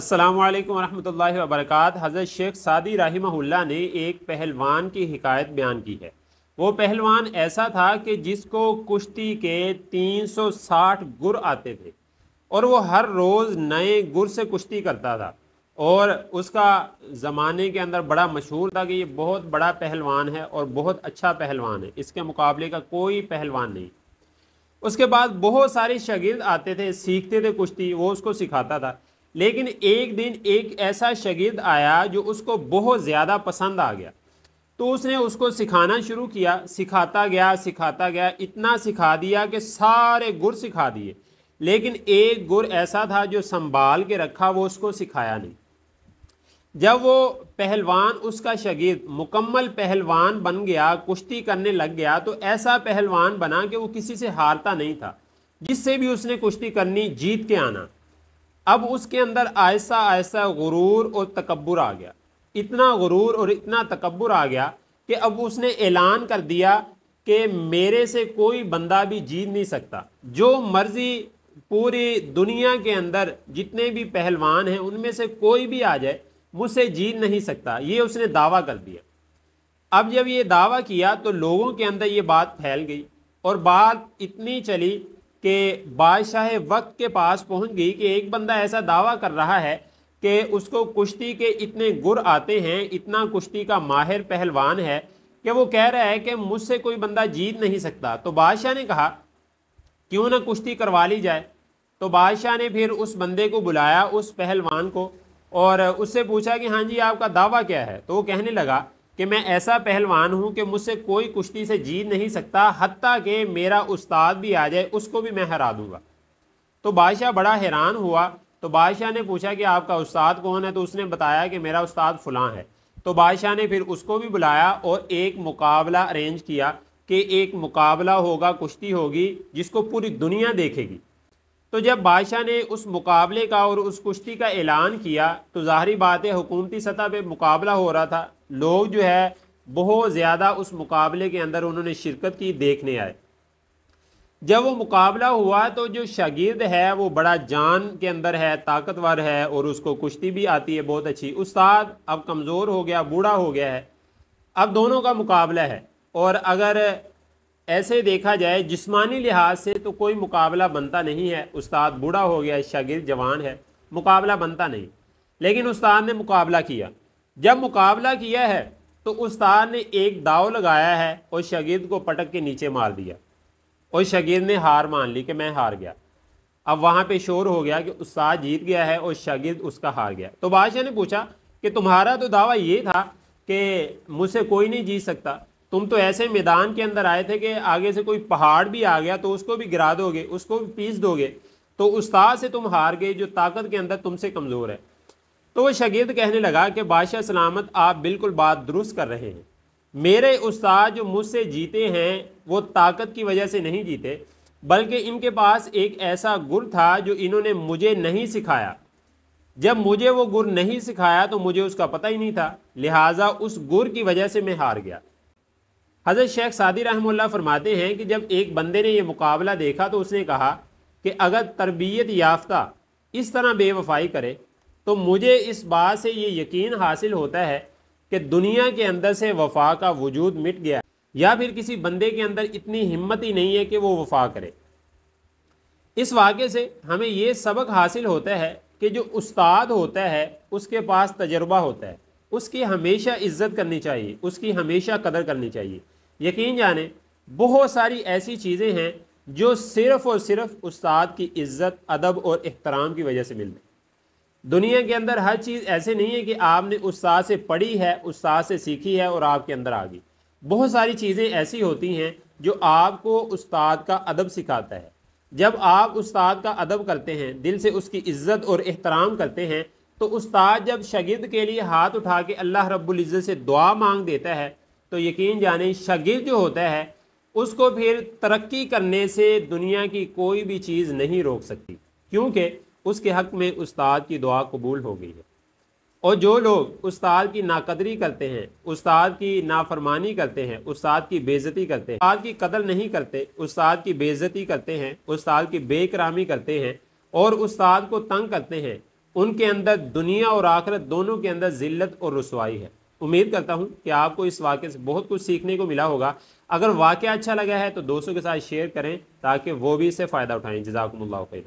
अस्सलाम वालेकुम रहमतुल्लाहि व हज़रत शेख सादी रहीमहुल्ला ने एक पहलवान की हिकायत बयान की है वो पहलवान ऐसा था कि जिसको कुश्ती के 360 गुर आते थे और वो हर रोज़ नए गुर से कुश्ती करता था और उसका ज़माने के अंदर बड़ा मशहूर था कि ये बहुत बड़ा पहलवान है और बहुत अच्छा पहलवान है इसके मुकाबले का कोई पहलवान नहीं उसके बाद बहुत सारे शागिर्द आते थे सीखते थे कुश्ती वो उसको सिखाता था लेकिन एक दिन एक ऐसा शगीद आया जो उसको बहुत ज़्यादा पसंद आ गया तो उसने उसको सिखाना शुरू किया सिखाता गया सिखाता गया इतना सिखा दिया कि सारे गुर सिखा दिए लेकिन एक गुर ऐसा था जो संभाल के रखा वो उसको सिखाया नहीं जब वो पहलवान उसका शगीद मुकम्मल पहलवान बन गया कुश्ती करने लग गया तो ऐसा पहलवान बना कि वो किसी से हारता नहीं था जिससे भी उसने कुश्ती करनी जीत के आना अब उसके अंदर ऐसा ऐसा गुरूर और तकबर आ गया इतना गुरूर और इतना तकबर आ गया कि अब उसने ऐलान कर दिया कि मेरे से कोई बंदा भी जीत नहीं सकता जो मर्ज़ी पूरी दुनिया के अंदर जितने भी पहलवान हैं उनमें से कोई भी आ जाए मुझसे जीत नहीं सकता ये उसने दावा कर दिया अब जब ये दावा किया तो लोगों के अंदर ये बात फैल गई और बात इतनी चली कि बादशाह वक्त के पास पहुंच गई कि एक बंदा ऐसा दावा कर रहा है कि उसको कुश्ती के इतने गुर आते हैं इतना कुश्ती का माहिर पहलवान है कि वो कह रहा है कि मुझसे कोई बंदा जीत नहीं सकता तो बादशाह ने कहा क्यों ना कुश्ती करवा ली जाए तो बादशाह ने फिर उस बंदे को बुलाया उस पहलवान को और उससे पूछा कि हाँ जी आपका दावा क्या है तो वो कहने लगा कि मैं ऐसा पहलवान हूँ कि मुझसे कोई कुश्ती से जीत नहीं सकता हती कि मेरा उस्ताद भी आ जाए उसको भी मैं हरा दूँगा तो बादशाह बड़ा हैरान हुआ तो बादशाह ने पूछा कि आपका उस्ताद कौन है तो उसने बताया कि मेरा उस्ताद फ़लां है तो बादशाह ने फिर उसको भी बुलाया और एक मुकाबला अरेंज किया कि एक मुकाबला होगा कुश्ती होगी जिसको पूरी दुनिया देखेगी तो जब बादशाह ने उस मुकाबले का और उस कुश्ती का ऐलान किया तो ज़ाहरी बात है हुकूमती सतह पे मुकाबला हो रहा था लोग जो है बहुत ज़्यादा उस मुकाबले के अंदर उन्होंने शिरकत की देखने आए जब वो मुकाबला हुआ तो जो शागिर्द है वो बड़ा जान के अंदर है ताकतवर है और उसको कुश्ती भी आती है बहुत अच्छी उस्ताद अब कमज़ोर हो गया बूढ़ा हो गया है अब दोनों का मुकाबला है और अगर ऐसे देखा जाए जिस्मानी लिहाज से तो कोई मुकाबला बनता नहीं है उस्ताद बूढ़ा हो गया शागिर्द जवान है मुकाबला बनता नहीं लेकिन उस्ताद ने मुकाबला किया जब मुकाबला किया है तो उस्ताद ने एक दाव लगाया है और शगीद को पटक के नीचे मार दिया और शगीद ने हार मान ली कि मैं हार गया अब वहाँ पे शोर हो गया कि उस्ताद जीत गया है और शगीद उसका हार गया तो बादशाह ने पूछा कि तुम्हारा तो दावा ये था कि मुझसे कोई नहीं जीत सकता तुम तो ऐसे मैदान के अंदर आए थे कि आगे से कोई पहाड़ भी आ गया तो उसको भी गिरा दोगे उसको भी पीस दोगे तो उस्ताद से तुम हार गए जो ताकत के अंदर तुमसे कमज़ोर है तो वह शगीर्द कहने लगा कि बादशाह सलामत आप बिल्कुल बात दुरुस्त कर रहे हैं मेरे उस्ताद जो मुझसे जीते हैं वो ताकत की वजह से नहीं जीते बल्कि इनके पास एक ऐसा गुर था जो इन्होंने मुझे नहीं सिखाया जब मुझे वो गुर नहीं सिखाया तो मुझे उसका पता ही नहीं था लिहाजा उस गुर की वजह से मैं हार गया हज़रत शेख सादी रहमुल्ला फरमाते हैं कि जब एक बंदे ने यह मुकाबला देखा तो उसने कहा कि अगर तरबियत याफ्ता इस तरह बेवफाई करे तो मुझे इस बात से ये यकीन हासिल होता है कि दुनिया के अंदर से वफा का वजूद मिट गया या फिर किसी बंदे के अंदर इतनी हिम्मत ही नहीं है कि वो वफा करे इस वाक़े से हमें ये सबक हासिल होता है कि जो उस्ताद होता है उसके पास तजर्बा होता है उसकी हमेशा इज्जत करनी चाहिए उसकी हमेशा कदर करनी चाहिए यकीन जाने बहुत सारी ऐसी चीज़ें हैं जो सिर्फ़ और सिर्फ़ उस्ताद की इज़्ज़त अदब और एहतराम की वजह से मिलती दुनिया के अंदर हर चीज़ ऐसे नहीं है कि आपने उत्साह से पढ़ी है उत्साह से सीखी है और आपके अंदर आ गई बहुत सारी चीज़ें ऐसी होती हैं जो आपको उस्ताद का अदब सिखाता है जब आप उस्ताद का अदब करते हैं दिल से उसकी इज्जत और एहतराम करते हैं तो उस्ताद जब शगिर्द के लिए हाथ उठा के अल्लाह रब्ज़त से दुआ मांग देता है तो यकीन जाने शगिर्द जो होता है उसको फिर तरक्की करने से दुनिया की कोई भी चीज़ नहीं रोक सकती क्योंकि उसके हक़ में उस्ताद की दुआ कबूल हो गई है और जो लोग उस्ताद की नाकदरी करते हैं उस्ताद की नाफरमानी करते हैं उस्ताद की बेज़ती करते हैं उस्ताद की कदर नहीं करते उस्ताद की बेज़ती करते हैं उस्ताद की बेकरामी करते हैं और उस्ताद को तंग करते हैं उनके अंदर दुनिया और आखरत दोनों के अंदर ज़िल्लत और रसवाई है उम्मीद करता हूँ कि आपको इस वाक़े से बहुत कुछ सीखने को मिला होगा अगर वाक़ अच्छा लगा है तो दोस्तों के साथ शेयर करें ताकि वो भी इससे फ़ायदा उठाएँ जजाकम्ला